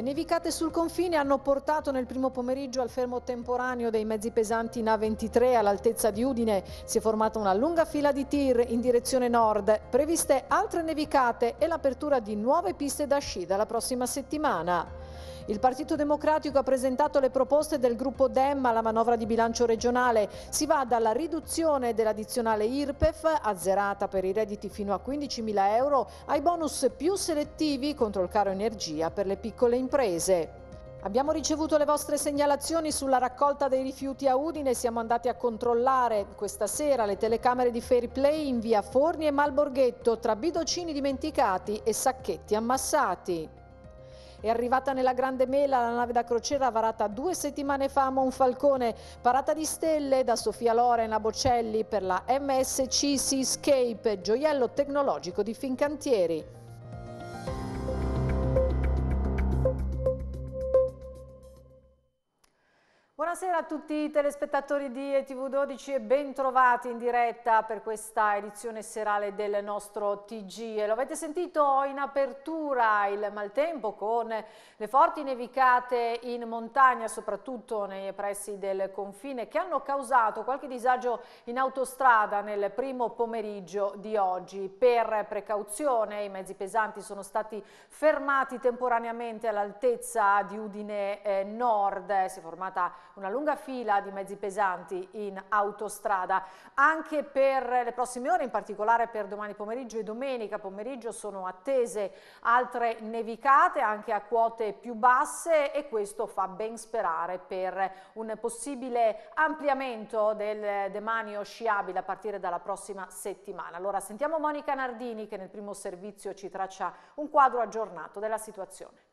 Le nevicate sul confine hanno portato nel primo pomeriggio al fermo temporaneo dei mezzi pesanti in A23 all'altezza di Udine. Si è formata una lunga fila di tir in direzione nord. Previste altre nevicate e l'apertura di nuove piste da sci dalla prossima settimana. Il Partito Democratico ha presentato le proposte del gruppo DEM alla manovra di bilancio regionale. Si va dalla riduzione dell'addizionale IRPEF, azzerata per i redditi fino a 15.000 euro, ai bonus più selettivi contro il caro energia per le piccole imprese. Abbiamo ricevuto le vostre segnalazioni sulla raccolta dei rifiuti a Udine, siamo andati a controllare questa sera le telecamere di Fair Play in via Forni e Malborghetto tra bidocini dimenticati e sacchetti ammassati. È arrivata nella Grande Mela la nave da crociera varata due settimane fa a Monfalcone, parata di stelle da Sofia Loren a Bocelli per la MSC Seascape, gioiello tecnologico di Fincantieri. Buonasera a tutti i telespettatori di ETV12 e bentrovati in diretta per questa edizione serale del nostro TG. E lo avete sentito in apertura il maltempo con le forti nevicate in montagna, soprattutto nei pressi del confine, che hanno causato qualche disagio in autostrada nel primo pomeriggio di oggi. Per precauzione i mezzi pesanti sono stati fermati temporaneamente all'altezza di Udine eh, Nord. Si è formata una lunga fila di mezzi pesanti in autostrada. Anche per le prossime ore, in particolare per domani pomeriggio e domenica pomeriggio, sono attese altre nevicate anche a quote più basse e questo fa ben sperare per un possibile ampliamento del demanio sciabile a partire dalla prossima settimana. Allora sentiamo Monica Nardini che nel primo servizio ci traccia un quadro aggiornato della situazione.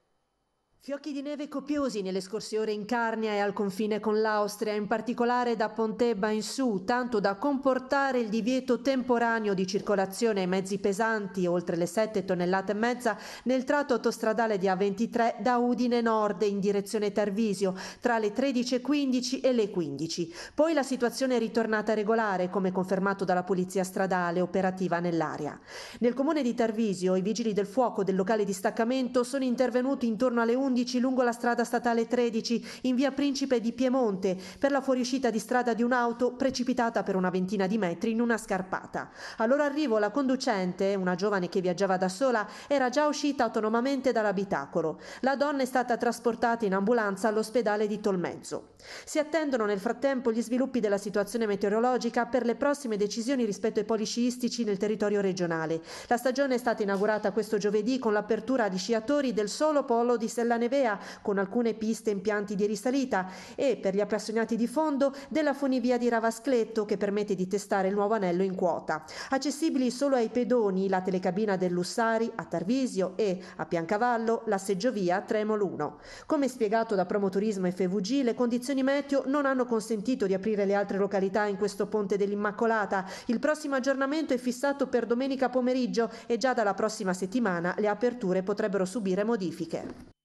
Fiocchi di neve copiosi nelle scorse ore in Carnia e al confine con l'Austria, in particolare da Pontebba in su, tanto da comportare il divieto temporaneo di circolazione ai mezzi pesanti, oltre le 7 tonnellate e mezza, nel tratto autostradale di A23 da Udine Nord in direzione Tarvisio, tra le 13.15 e le 15. Poi la situazione è ritornata regolare, come confermato dalla Polizia Stradale operativa nell'area. Nel comune di Tarvisio, i vigili del fuoco del locale distaccamento sono intervenuti intorno alle 11 11 lungo la strada statale 13 in via Principe di Piemonte per la fuoriuscita di strada di un'auto precipitata per una ventina di metri in una scarpata. Al loro arrivo la conducente, una giovane che viaggiava da sola, era già uscita autonomamente dall'abitacolo. La donna è stata trasportata in ambulanza all'ospedale di Tolmezzo. Si attendono nel frattempo gli sviluppi della situazione meteorologica per le prossime decisioni rispetto ai poli sciistici nel territorio regionale. La stagione è stata inaugurata questo giovedì con l'apertura di sciatori del solo polo di Sella della Nevea con alcune piste e impianti di risalita e per gli appassionati di fondo della funivia di Ravascletto che permette di testare il nuovo anello in quota. Accessibili solo ai pedoni la telecabina del Lussari a Tarvisio e a Piancavallo la seggiovia 1. Come spiegato da Promoturismo e FVG le condizioni meteo non hanno consentito di aprire le altre località in questo ponte dell'Immacolata. Il prossimo aggiornamento è fissato per domenica pomeriggio e già dalla prossima settimana le aperture potrebbero subire modifiche.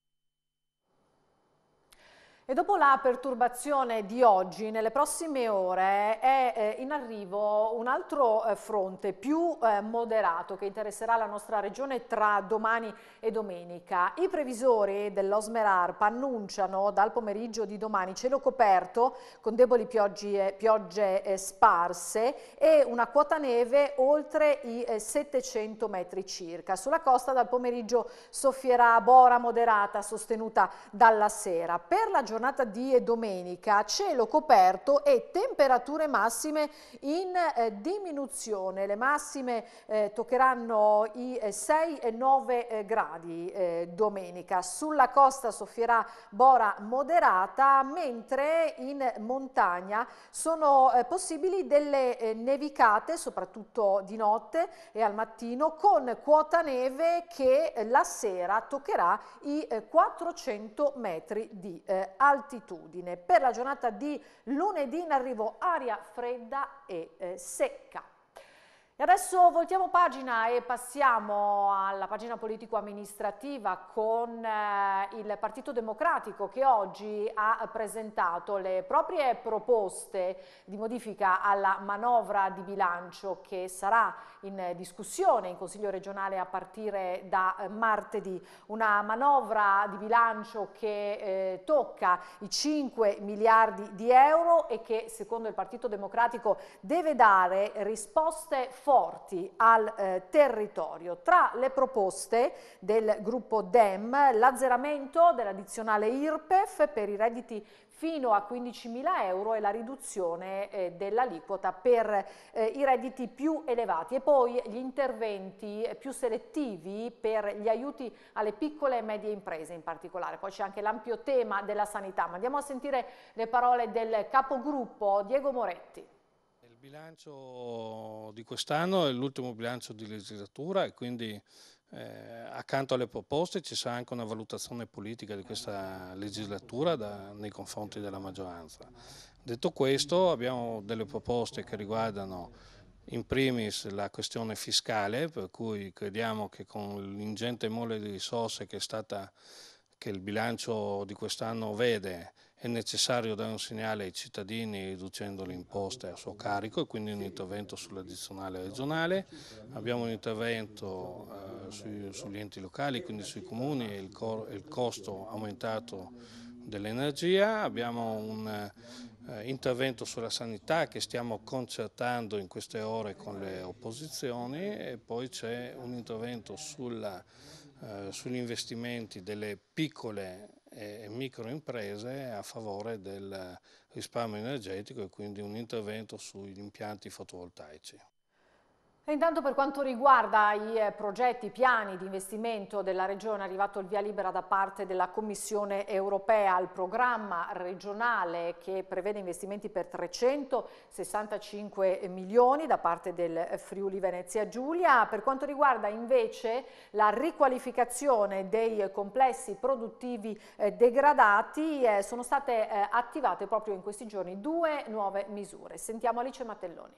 E dopo la perturbazione di oggi, nelle prossime ore è eh, in arrivo un altro eh, fronte più eh, moderato che interesserà la nostra regione tra domani e domenica. I previsori dell'Osmerarp annunciano dal pomeriggio di domani cielo coperto con deboli piogge, piogge sparse e una quota neve oltre i 700 metri circa. Sulla costa dal pomeriggio soffierà bora moderata sostenuta dalla sera. Per la giornata di domenica, cielo coperto e temperature massime in eh, diminuzione. Le massime eh, toccheranno i 6 eh, e 9 eh, gradi eh, domenica. Sulla costa soffierà bora moderata, mentre in montagna sono possibili delle nevicate, soprattutto di notte e al mattino, con quota neve che la sera toccherà i 400 metri di eh, altitudine. Per la giornata di lunedì in arrivo aria fredda e eh, secca. E adesso voltiamo pagina e passiamo alla pagina politico-amministrativa con eh, il Partito Democratico che oggi ha presentato le proprie proposte di modifica alla manovra di bilancio che sarà in discussione in Consiglio regionale a partire da eh, martedì. Una manovra di bilancio che eh, tocca i 5 miliardi di euro e che secondo il Partito Democratico deve dare risposte forti al eh, territorio. Tra le proposte del gruppo DEM, l'azzeramento dell'addizionale IRPEF per i redditi fino a 15.000 euro e la riduzione eh, dell'aliquota per eh, i redditi più elevati e poi gli interventi eh, più selettivi per gli aiuti alle piccole e medie imprese in particolare. Poi c'è anche l'ampio tema della sanità, ma andiamo a sentire le parole del capogruppo Diego Moretti bilancio di quest'anno è l'ultimo bilancio di legislatura e quindi eh, accanto alle proposte ci sarà anche una valutazione politica di questa legislatura da, nei confronti della maggioranza. Detto questo abbiamo delle proposte che riguardano in primis la questione fiscale per cui crediamo che con l'ingente mole di risorse che, stata, che il bilancio di quest'anno vede è necessario dare un segnale ai cittadini riducendo le imposte a suo carico e quindi un intervento sull'addizionale regionale. Abbiamo un intervento eh, sui, sugli enti locali, quindi sui comuni e il, il, costo aumentato dell'energia. Abbiamo un eh, intervento sulla sanità che stiamo concertando in queste ore con le opposizioni e poi c'è un intervento sulla, eh, sugli investimenti delle piccole e microimprese a favore del risparmio energetico e quindi un intervento sugli impianti fotovoltaici. E intanto per quanto riguarda i eh, progetti, i piani di investimento della Regione, è arrivato il via libera da parte della Commissione europea al programma regionale che prevede investimenti per 365 milioni da parte del Friuli Venezia Giulia. Per quanto riguarda invece la riqualificazione dei complessi produttivi eh, degradati, eh, sono state attivate proprio in questi giorni due nuove misure. Sentiamo Alice Mattelloni.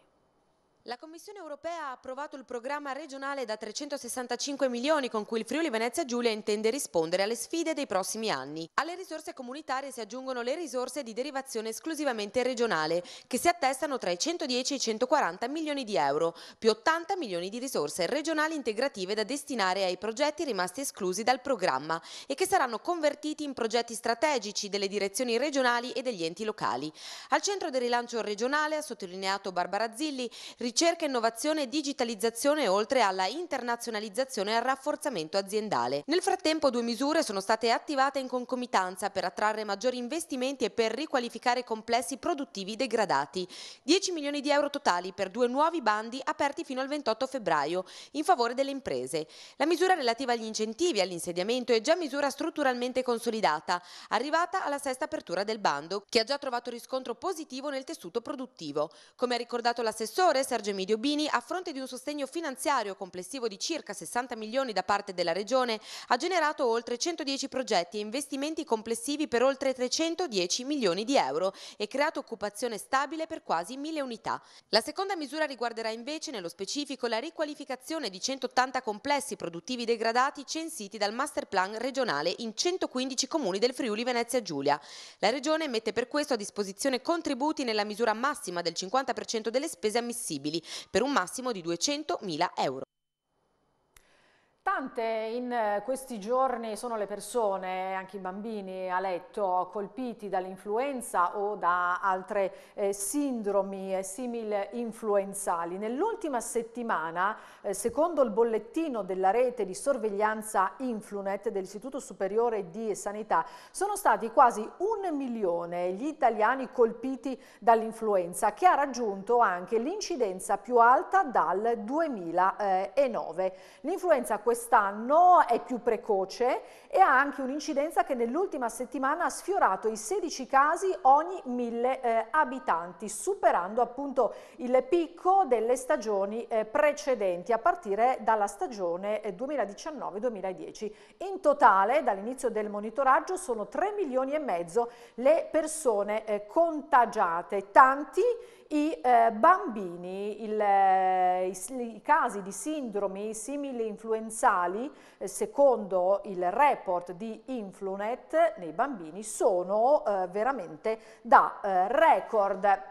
La Commissione europea ha approvato il programma regionale da 365 milioni con cui il Friuli Venezia Giulia intende rispondere alle sfide dei prossimi anni. Alle risorse comunitarie si aggiungono le risorse di derivazione esclusivamente regionale, che si attestano tra i 110 e i 140 milioni di euro, più 80 milioni di risorse regionali integrative da destinare ai progetti rimasti esclusi dal programma e che saranno convertiti in progetti strategici delle direzioni regionali e degli enti locali. Al centro del rilancio regionale, ha sottolineato Barbara Zilli, ricerca, innovazione e digitalizzazione oltre alla internazionalizzazione e al rafforzamento aziendale. Nel frattempo due misure sono state attivate in concomitanza per attrarre maggiori investimenti e per riqualificare complessi produttivi degradati. 10 milioni di euro totali per due nuovi bandi aperti fino al 28 febbraio in favore delle imprese. La misura relativa agli incentivi all'insediamento è già misura strutturalmente consolidata, arrivata alla sesta apertura del bando, che ha già trovato riscontro positivo nel tessuto produttivo. Come ha ricordato l'assessore Sergio Sergio Emilio Bini, a fronte di un sostegno finanziario complessivo di circa 60 milioni da parte della Regione, ha generato oltre 110 progetti e investimenti complessivi per oltre 310 milioni di euro e creato occupazione stabile per quasi mille unità. La seconda misura riguarderà invece nello specifico la riqualificazione di 180 complessi produttivi degradati censiti dal Master Plan regionale in 115 comuni del Friuli Venezia Giulia. La Regione mette per questo a disposizione contributi nella misura massima del 50% delle spese ammissibili per un massimo di 200.000 euro. Tante in eh, questi giorni sono le persone, anche i bambini a letto, colpiti dall'influenza o da altre eh, sindromi eh, simil influenzali. Nell'ultima settimana, eh, secondo il bollettino della rete di sorveglianza Influnet dell'Istituto Superiore di Sanità, sono stati quasi un milione gli italiani colpiti dall'influenza, che ha raggiunto anche l'incidenza più alta dal 2009. L'influenza quest'anno è più precoce e ha anche un'incidenza che nell'ultima settimana ha sfiorato i 16 casi ogni mille eh, abitanti, superando appunto il picco delle stagioni eh, precedenti, a partire dalla stagione 2019-2010. Eh, In totale, dall'inizio del monitoraggio, sono 3 milioni e mezzo le persone eh, contagiate, tanti i eh, bambini, il, eh, i, i, casi di sindromi simili influenzali, eh, secondo il report di Influnet, nei bambini sono eh, veramente da eh, record.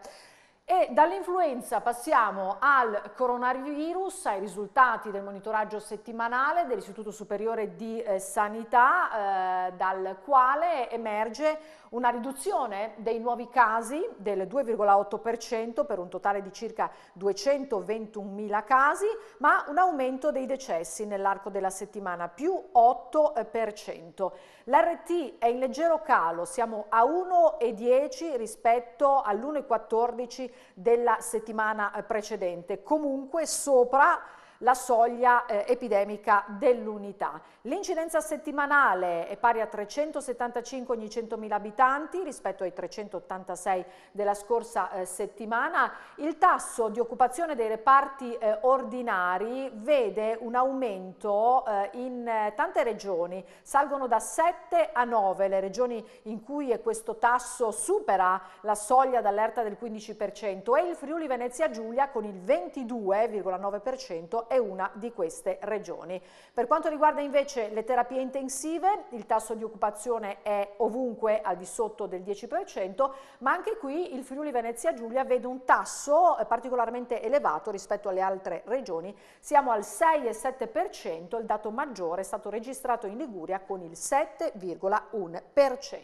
E dall'influenza passiamo al coronavirus, ai risultati del monitoraggio settimanale dell'Istituto Superiore di eh, Sanità, dal quale emerge una riduzione dei nuovi casi del 2,8% per un totale di circa 221.000 casi, ma un aumento dei decessi nell'arco della settimana, più 8%. L'RT è in leggero calo, siamo a 1,10 rispetto all'1,14 della settimana precedente, comunque sopra la soglia eh, epidemica dell'unità. L'incidenza settimanale è pari a 375 ogni 100.000 abitanti rispetto ai 386 della scorsa eh, settimana. Il tasso di occupazione dei reparti eh, ordinari vede un aumento eh, in eh, tante regioni, salgono da 7 a 9 le regioni in cui eh, questo tasso supera la soglia d'allerta del 15% e il Friuli Venezia Giulia con il 22,9% è una di queste regioni. Per quanto riguarda invece le terapie intensive, il tasso di occupazione è ovunque al di sotto del 10%, ma anche qui il Friuli Venezia Giulia vede un tasso eh, particolarmente elevato rispetto alle altre regioni, siamo al 6,7%, il dato maggiore è stato registrato in Liguria con il 7,1%.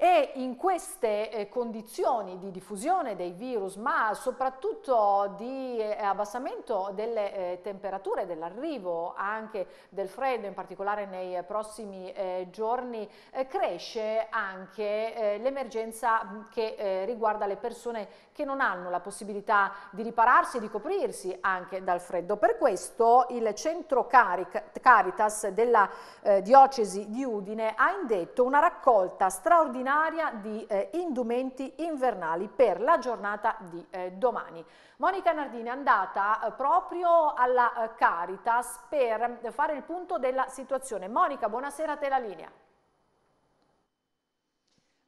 E in queste eh, condizioni di diffusione dei virus, ma soprattutto di eh, abbassamento delle eh, temperature, dell'arrivo anche del freddo, in particolare nei prossimi eh, giorni, eh, cresce anche eh, l'emergenza che riguarda le persone che non hanno la possibilità di ripararsi e di coprirsi anche dal freddo. Per questo il centro Caritas della eh, diocesi di Udine ha indetto una raccolta straordinaria di eh, indumenti invernali per la giornata di eh, domani. Monica Nardini è andata eh, proprio alla eh, Caritas per fare il punto della situazione. Monica, buonasera a te la linea.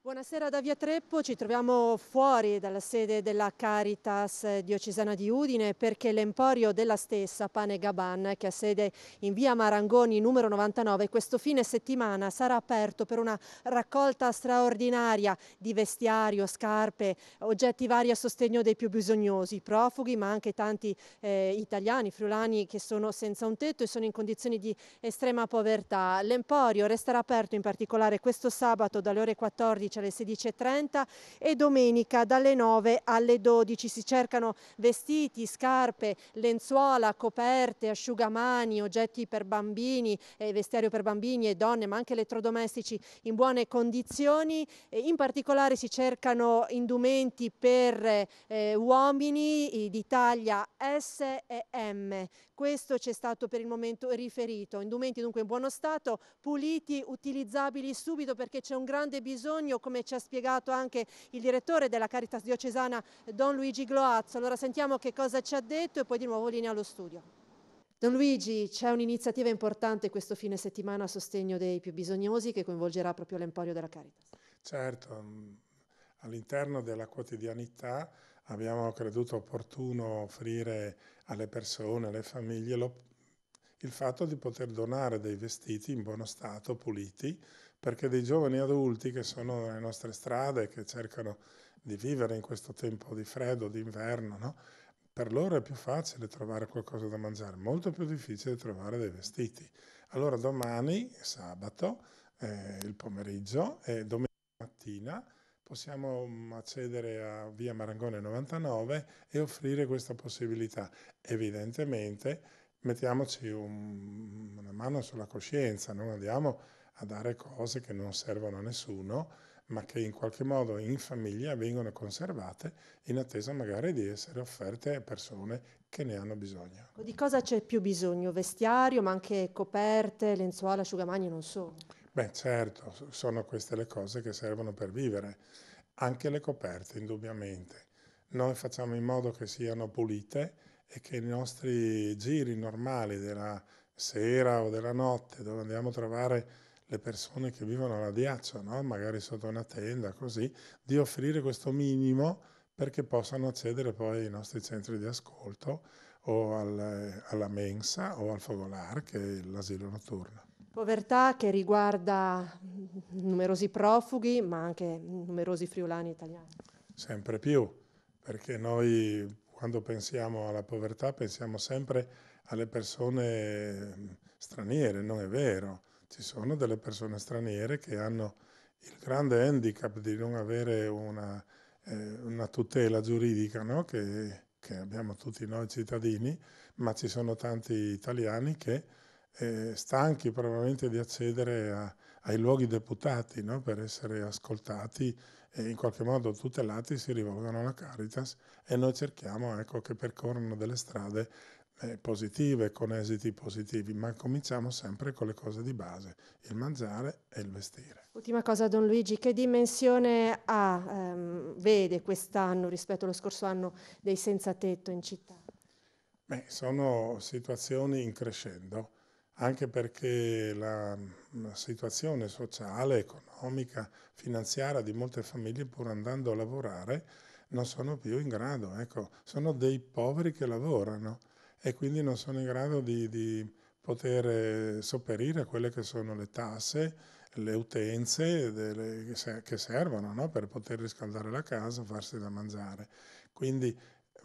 Buonasera da Via Treppo, ci troviamo fuori dalla sede della Caritas diocesana di Udine perché l'emporio della stessa, Pane Gaban, che ha sede in via Marangoni numero 99, questo fine settimana sarà aperto per una raccolta straordinaria di vestiario, scarpe, oggetti vari a sostegno dei più bisognosi, profughi ma anche tanti eh, italiani, friulani che sono senza un tetto e sono in condizioni di estrema povertà. L'emporio resterà aperto in particolare questo sabato dalle ore 14 14 alle 16.30 e domenica dalle 9 alle 12. Si cercano vestiti, scarpe, lenzuola, coperte, asciugamani, oggetti per bambini, eh, vestiario per bambini e donne, ma anche elettrodomestici in buone condizioni. Eh, in particolare si cercano indumenti per eh, uomini eh, di taglia S e M. Questo ci è stato per il momento riferito. Indumenti dunque in buono stato, puliti, utilizzabili subito perché c'è un grande bisogno come ci ha spiegato anche il direttore della Caritas diocesana Don Luigi Gloazzo. Allora sentiamo che cosa ci ha detto e poi di nuovo linea allo studio. Don Luigi, c'è un'iniziativa importante questo fine settimana a sostegno dei più bisognosi che coinvolgerà proprio l'Emporio della Caritas. Certo, mm, all'interno della quotidianità abbiamo creduto opportuno offrire alle persone, alle famiglie, il fatto di poter donare dei vestiti in buono stato, puliti, perché dei giovani adulti che sono nelle nostre strade, che cercano di vivere in questo tempo di freddo, di inverno, no? per loro è più facile trovare qualcosa da mangiare, molto più difficile trovare dei vestiti. Allora domani, sabato, eh, il pomeriggio e domenica mattina possiamo mm, accedere a via Marangone 99 e offrire questa possibilità. Evidentemente mettiamoci un, una mano sulla coscienza, non andiamo a dare cose che non servono a nessuno, ma che in qualche modo in famiglia vengono conservate in attesa magari di essere offerte a persone che ne hanno bisogno. Ecco, di cosa c'è più bisogno? Vestiario, ma anche coperte, lenzuola, asciugamani, non so. Beh, certo, sono queste le cose che servono per vivere, anche le coperte, indubbiamente. Noi facciamo in modo che siano pulite e che i nostri giri normali della sera o della notte, dove andiamo a trovare le persone che vivono alla diaccia, no? magari sotto una tenda, così, di offrire questo minimo perché possano accedere poi ai nostri centri di ascolto o al, alla mensa o al fogolar, che è l'asilo notturno. Povertà che riguarda numerosi profughi, ma anche numerosi friulani italiani. Sempre più, perché noi quando pensiamo alla povertà pensiamo sempre alle persone straniere, non è vero ci sono delle persone straniere che hanno il grande handicap di non avere una, eh, una tutela giuridica no? che, che, abbiamo tutti noi cittadini, ma ci sono tanti italiani che eh, stanchi probabilmente di accedere a, ai luoghi deputati no? per essere ascoltati e in qualche modo tutelati si rivolgono alla Caritas e noi cerchiamo ecco, che percorrono delle strade eh, positive, con esiti positivi, ma cominciamo sempre con le cose di base, il mangiare e il vestire. Ultima cosa Don Luigi, che dimensione ha, ehm, vede quest'anno rispetto allo scorso anno dei senza tetto in città? Beh, sono situazioni in crescendo, anche perché la, mm, la situazione sociale, economica, finanziaria di molte famiglie, pur andando a lavorare, non sono più in grado. Ecco, sono dei poveri che lavorano e quindi non sono in grado di, di poter eh, sopperire a quelle che sono le tasse, le utenze delle, che, servono no? per poter riscaldare la casa, farsi da mangiare. Quindi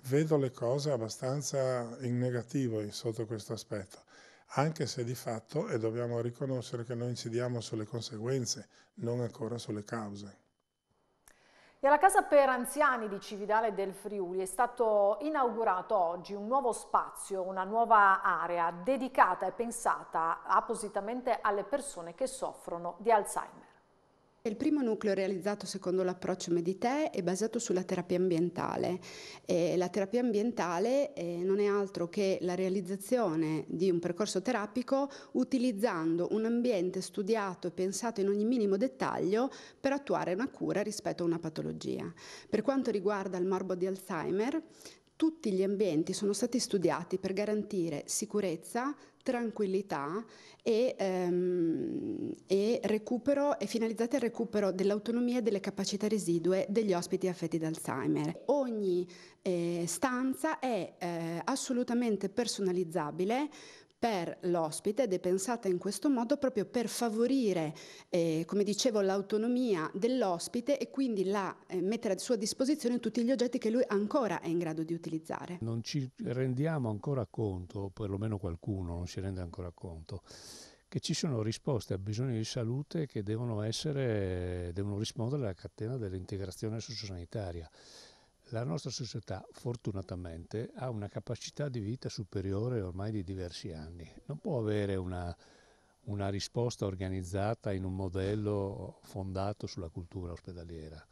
vedo le cose abbastanza in negativo sotto questo aspetto, anche se di fatto, e dobbiamo riconoscere che noi incidiamo sulle conseguenze, non ancora sulle cause. E alla Casa per Anziani di Cividale del Friuli è stato inaugurato oggi un nuovo spazio, una nuova area dedicata e pensata appositamente alle persone che soffrono di Alzheimer. Il primo nucleo realizzato secondo l'approccio Medite è basato sulla terapia ambientale. E la terapia ambientale eh, non è altro che la realizzazione di un percorso terapico utilizzando un ambiente studiato e pensato in ogni minimo dettaglio per attuare una cura rispetto a una patologia. Per quanto riguarda il morbo di Alzheimer, tutti gli ambienti sono stati studiati per garantire sicurezza, tranquillità e, ehm, e, recupero, e finalizzate al recupero dell'autonomia e delle capacità residue degli ospiti affetti da Alzheimer. Ogni eh, stanza è eh, assolutamente personalizzabile per l'ospite ed è pensata in questo modo proprio per favorire, eh, come dicevo, l'autonomia dell'ospite e quindi la, eh, mettere a sua disposizione tutti gli oggetti che lui ancora è in grado di utilizzare. Non ci rendiamo ancora conto, o perlomeno qualcuno non si rende ancora conto, che ci sono risposte a bisogni di salute che devono, essere, devono rispondere alla catena dell'integrazione sociosanitaria. La nostra società, fortunatamente, ha una capacità di vita superiore ormai di diversi anni. Non può avere una, una risposta organizzata in un modello fondato sulla cultura ospedaliera.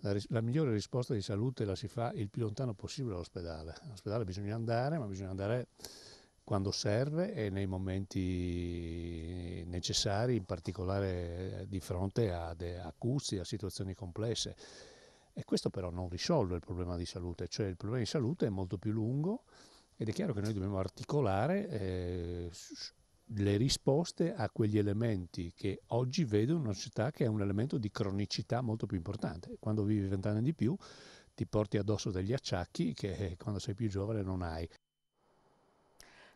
La, la, migliore risposta di salute la si fa il più lontano possibile dall'ospedale. All'ospedale bisogna andare, ma bisogna andare quando serve e nei momenti necessari, in particolare eh, di fronte a, de, a a situazioni complesse e questo però non risolve il problema di salute, cioè il problema di salute è molto più lungo ed è chiaro che noi dobbiamo articolare eh, le risposte a quegli elementi che oggi vedo in una società che è un elemento di cronicità molto più importante. Quando vivi vent'anni di più ti porti addosso degli acciacchi che eh, quando sei più giovane non hai.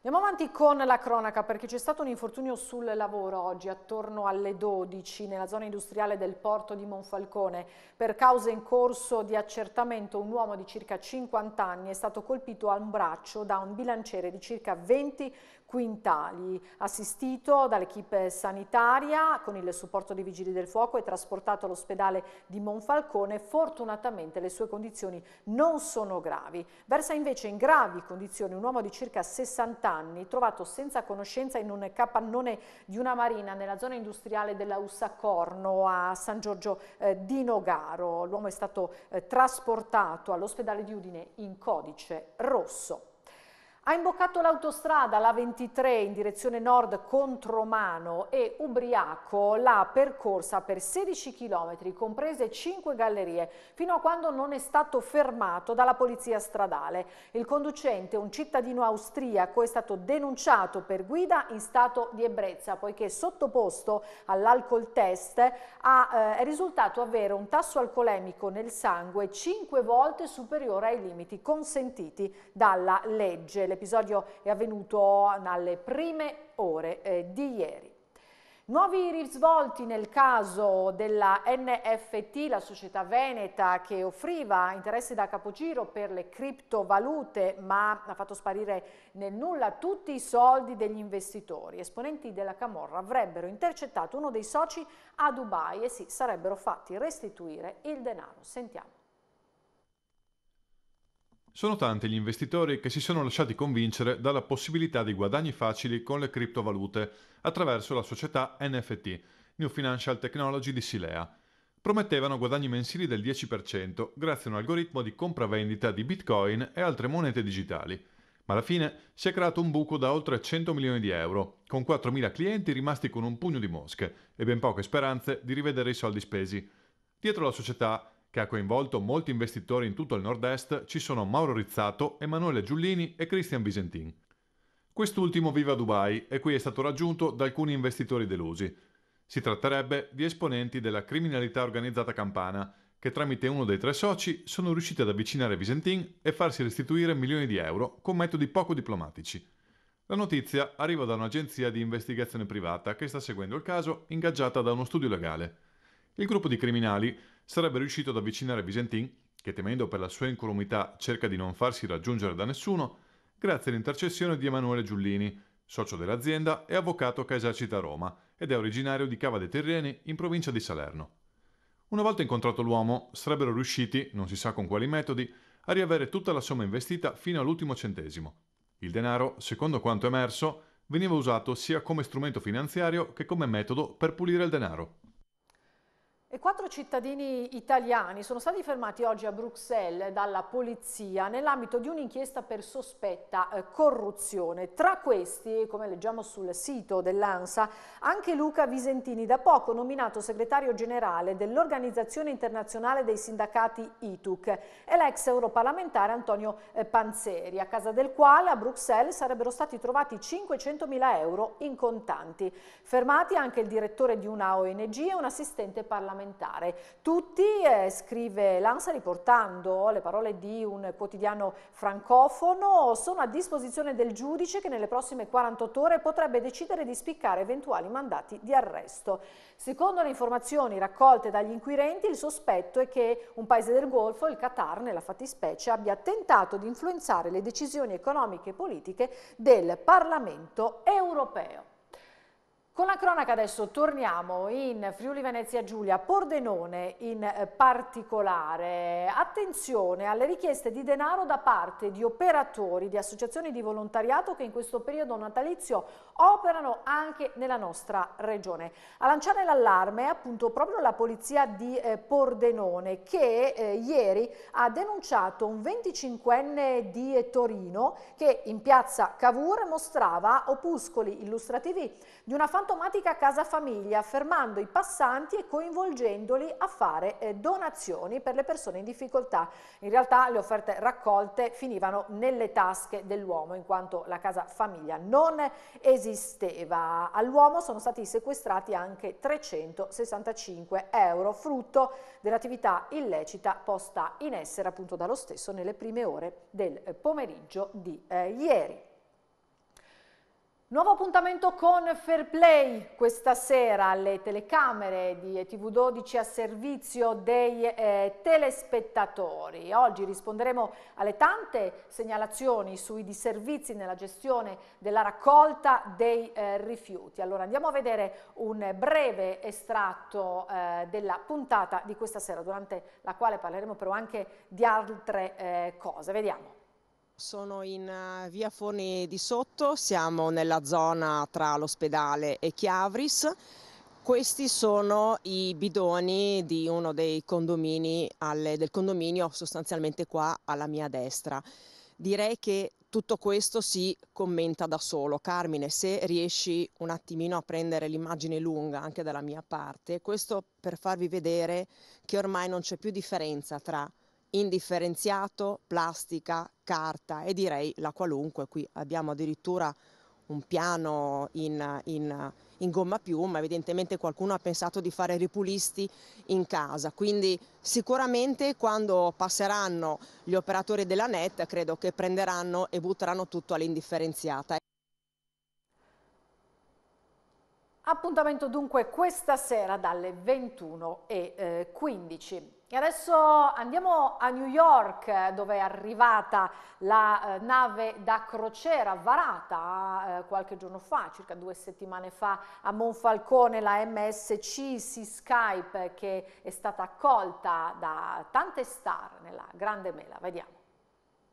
Andiamo avanti con la cronaca perché c'è stato un infortunio sul lavoro oggi attorno alle 12 nella zona industriale del porto di Monfalcone. Per cause in corso di accertamento un uomo di circa 50 anni è stato colpito a un braccio da un bilanciere di circa 20 Quintali, assistito dall'equipe sanitaria con il supporto dei Vigili del Fuoco e trasportato all'ospedale di Monfalcone. Fortunatamente le sue condizioni non sono gravi. Versa invece in gravi condizioni un uomo di circa 60 anni trovato senza conoscenza in un capannone di una marina nella zona industriale della Ussacorno a San Giorgio eh, di Nogaro. L'uomo è stato eh, trasportato all'ospedale di Udine in codice rosso. Ha imboccato l'autostrada, la 23, in direzione nord contro Mano e ubriaco l'ha percorsa per 16 km, comprese 5 gallerie, fino a quando non è stato fermato dalla polizia stradale. Il conducente, un cittadino austriaco, è stato denunciato per guida in stato di ebbrezza, poiché sottoposto all'alcol test ha, eh, è risultato avere un tasso alcolemico nel sangue 5 volte superiore ai limiti consentiti dalla legge. Le L'episodio è avvenuto alle prime ore eh, di ieri. Nuovi risvolti nel caso della NFT, la società veneta che offriva interessi da capogiro per le criptovalute ma ha fatto sparire nel nulla tutti i soldi degli investitori. Esponenti della Camorra avrebbero intercettato uno dei soci a Dubai e si sarebbero fatti restituire il denaro. Sentiamo. Sono tanti gli investitori che si sono lasciati convincere dalla possibilità di guadagni facili con le criptovalute attraverso la società NFT, New Financial Technology di Silea. Promettevano guadagni mensili del 10% grazie a un algoritmo di compravendita di bitcoin e altre monete digitali. Ma alla fine si è creato un buco da oltre 100 milioni di euro, con 4.000 clienti rimasti con un pugno di mosche e ben poche speranze di rivedere i soldi spesi. Dietro la società che ha coinvolto molti investitori in tutto il nord-est, ci sono Mauro Rizzato, Emanuele Giullini e Christian Visentin. Quest'ultimo vive a Dubai e qui è stato raggiunto da alcuni investitori delusi. Si tratterebbe di esponenti della criminalità organizzata campana, che tramite uno dei tre soci sono riusciti ad avvicinare Visentin e farsi restituire milioni di euro con metodi poco diplomatici. La notizia arriva da un'agenzia di investigazione privata che sta seguendo il caso ingaggiata da uno studio legale. Il gruppo di criminali sarebbe riuscito ad avvicinare Visentin, che temendo per la sua incolumità cerca di non farsi raggiungere da nessuno, grazie all'intercessione di Emanuele Giullini, socio dell'azienda e avvocato che esercita a Roma ed è originario di Cava dei Terreni in provincia di Salerno. Una volta incontrato l'uomo, sarebbero riusciti, non si sa con quali metodi, a riavere tutta la somma investita fino all'ultimo centesimo. Il denaro, secondo quanto emerso, veniva usato sia come strumento finanziario che come metodo per pulire il denaro. E quattro cittadini italiani sono stati fermati oggi a Bruxelles dalla polizia nell'ambito di un'inchiesta per sospetta eh, corruzione. Tra questi, come leggiamo sul sito dell'ANSA, anche Luca Visentini, da poco nominato segretario generale dell'Organizzazione Internazionale dei Sindacati ITUC e l'ex europarlamentare Antonio eh, Panzeri, a casa del quale a Bruxelles sarebbero stati trovati 500.000 euro in contanti. Fermati anche il direttore di una ONG e un assistente parlamentare parlamentare. Tutti, eh, scrive l'ANSA riportando le parole di un quotidiano francofono, sono a disposizione del giudice che nelle prossime 48 ore potrebbe decidere di spiccare eventuali mandati di arresto. Secondo le informazioni raccolte dagli inquirenti, il sospetto è che un paese del Golfo, il Qatar, nella fattispecie, abbia tentato di influenzare le decisioni economiche e politiche del Parlamento europeo. Con la cronaca adesso torniamo in Friuli Venezia Giulia, Pordenone in eh, particolare. Attenzione alle richieste di denaro da parte di operatori, di associazioni di volontariato che in questo periodo natalizio operano anche nella nostra regione. A lanciare l'allarme è appunto proprio la polizia di eh, Pordenone che eh, ieri ha denunciato un 25enne di eh, Torino che in piazza Cavour mostrava opuscoli illustrativi di una fantasia automatica casa famiglia, fermando i passanti e coinvolgendoli a fare eh, donazioni per le persone in difficoltà. In realtà le offerte raccolte finivano nelle tasche dell'uomo, in quanto la casa famiglia non esisteva. All'uomo sono stati sequestrati anche 365 euro, frutto dell'attività illecita posta in essere appunto dallo stesso nelle prime ore del eh, pomeriggio di eh, ieri. Nuovo appuntamento con Fair Play questa sera. alle telecamere di TV12 a servizio dei eh, telespettatori. Oggi risponderemo alle tante segnalazioni sui disservizi nella gestione della raccolta dei eh, rifiuti. Allora andiamo a vedere un breve estratto eh, della puntata di questa sera, durante la quale parleremo però anche di altre eh, cose. Vediamo. Sono in eh, via Forni di Sotto, siamo nella zona tra l'ospedale e Chiavris. Questi sono i bidoni di uno dei condomini alle, del condominio sostanzialmente qua alla mia destra. Direi che tutto questo si commenta da solo. Carmine, se riesci un attimino a prendere l'immagine lunga anche dalla mia parte, questo per farvi vedere che ormai non c'è più differenza tra indifferenziato, plastica, carta e direi la qualunque. Qui abbiamo addirittura un piano in, in, in gomma piuma, evidentemente qualcuno ha pensato di fare ripulisti in casa, quindi sicuramente quando passeranno gli operatori della net credo che prenderanno e butteranno tutto all'indifferenziata. Appuntamento dunque questa sera dalle 21.15. Eh, e adesso andiamo a New York eh, dove è arrivata la eh, nave da crociera varata eh, qualche giorno fa, circa due settimane fa a Monfalcone, la MSC Sea Skype che è stata accolta da tante star nella grande mela. Vediamo.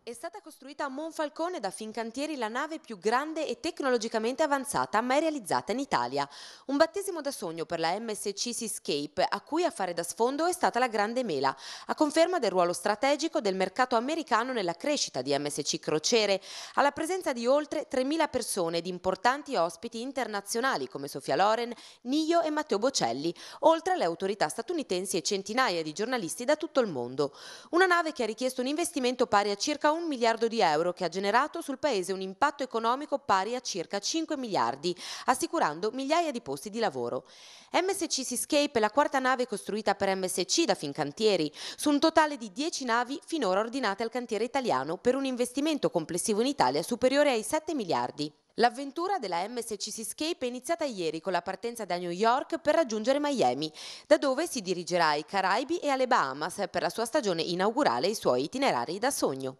È stata costruita a Monfalcone da Fincantieri la nave più grande e tecnologicamente avanzata mai realizzata in Italia. Un battesimo da sogno per la MSC Seascape, a cui a fare da sfondo è stata la Grande Mela, a conferma del ruolo strategico del mercato americano nella crescita di MSC Crociere, alla presenza di oltre 3.000 persone ed importanti ospiti internazionali come Sofia Loren, Nio e Matteo Bocelli, oltre alle autorità statunitensi e centinaia di giornalisti da tutto il mondo. Una nave che ha richiesto un investimento pari a circa un miliardo di euro che ha generato sul Paese un impatto economico pari a circa 5 miliardi, assicurando migliaia di posti di lavoro. MSC Seascape è la quarta nave costruita per MSC da Fincantieri, su un totale di 10 navi finora ordinate al cantiere italiano per un investimento complessivo in Italia superiore ai 7 miliardi. L'avventura della MSC Seascape è iniziata ieri con la partenza da New York per raggiungere Miami, da dove si dirigerà ai Caraibi e alle Bahamas per la sua stagione inaugurale e i suoi itinerari da sogno.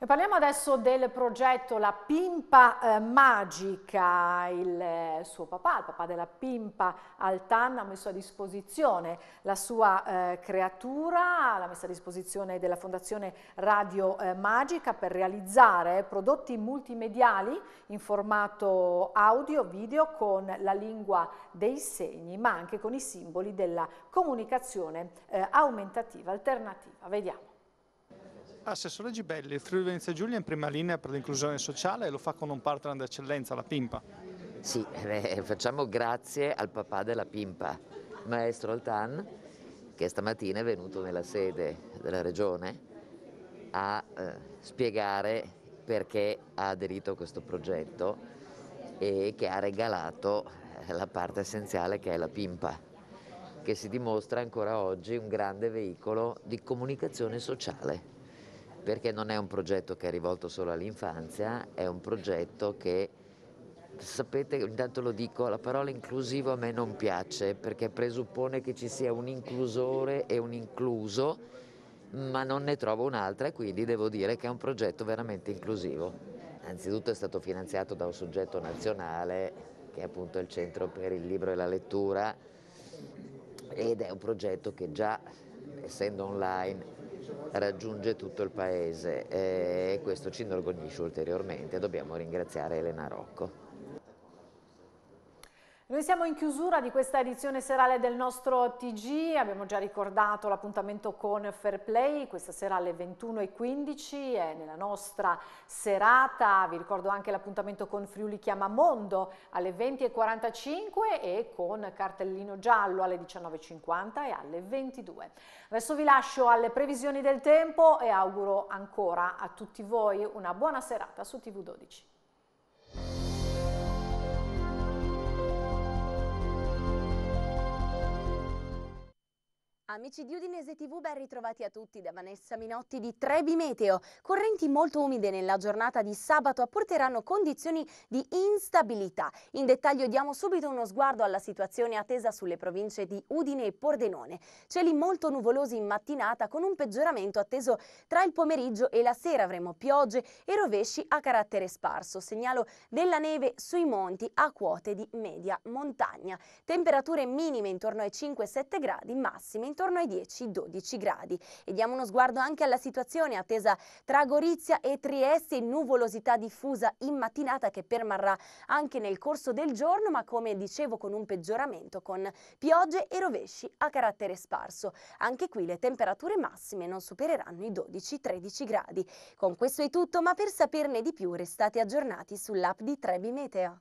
E parliamo adesso del progetto La Pimpa eh, Magica, il eh, suo papà, il papà della Pimpa Altan ha messo a disposizione la sua eh, creatura, l'ha messa a disposizione della Fondazione Radio eh, Magica per realizzare prodotti multimediali in formato audio, video con la lingua dei segni ma anche con i simboli della comunicazione eh, aumentativa alternativa. Vediamo. Assessore Gibelli, il Friuli Venezia Giulia è in prima linea per l'inclusione sociale e lo fa con un partner d'eccellenza, la Pimpa. Sì, eh, facciamo grazie al papà della Pimpa, maestro Altan, che stamattina è venuto nella sede della regione a eh, spiegare perché ha aderito a questo progetto e che ha regalato eh, la parte essenziale che è la Pimpa che si dimostra ancora oggi un grande veicolo di comunicazione sociale perché non è un progetto che è rivolto solo all'infanzia, è un progetto che, sapete, intanto lo dico, la parola inclusivo a me non piace perché presuppone che ci sia un inclusore e un incluso, ma non ne trovo un'altra e quindi devo dire che è un progetto veramente inclusivo. Anzitutto è stato finanziato da un soggetto nazionale che è appunto il Centro per il Libro e la Lettura ed è un progetto che già essendo online raggiunge tutto il paese eh, e questo ci inorgoglisce ulteriormente. Dobbiamo ringraziare Elena Rocco. Noi siamo in chiusura di questa edizione serale del nostro TG, abbiamo già ricordato l'appuntamento con Fair Play, questa sera alle 21.15 è nella nostra serata, vi ricordo anche l'appuntamento con Friuli Chiamamondo alle 20.45 e con Cartellino Giallo alle 19.50 e alle 22. Adesso vi lascio alle previsioni del tempo e auguro ancora a tutti voi una buona serata su TV12. Amici di Udinese TV, ben ritrovati a tutti da Vanessa Minotti di Trebi Meteo. Correnti molto umide nella giornata di sabato apporteranno condizioni di instabilità. In dettaglio diamo subito uno sguardo alla situazione attesa sulle province di Udine e Pordenone. Cieli molto nuvolosi in mattinata con un peggioramento atteso tra il pomeriggio e la sera. Avremo piogge e rovesci a carattere sparso. Segnalo della neve sui monti a quote di media montagna. Temperature minime intorno ai 5-7 gradi, massime intorno intorno ai 10-12 gradi. E diamo uno sguardo anche alla situazione attesa tra Gorizia e Trieste, nuvolosità diffusa in mattinata che permarrà anche nel corso del giorno, ma come dicevo con un peggioramento con piogge e rovesci a carattere sparso. Anche qui le temperature massime non supereranno i 12-13 gradi. Con questo è tutto, ma per saperne di più restate aggiornati sull'app di Trebi Meteo.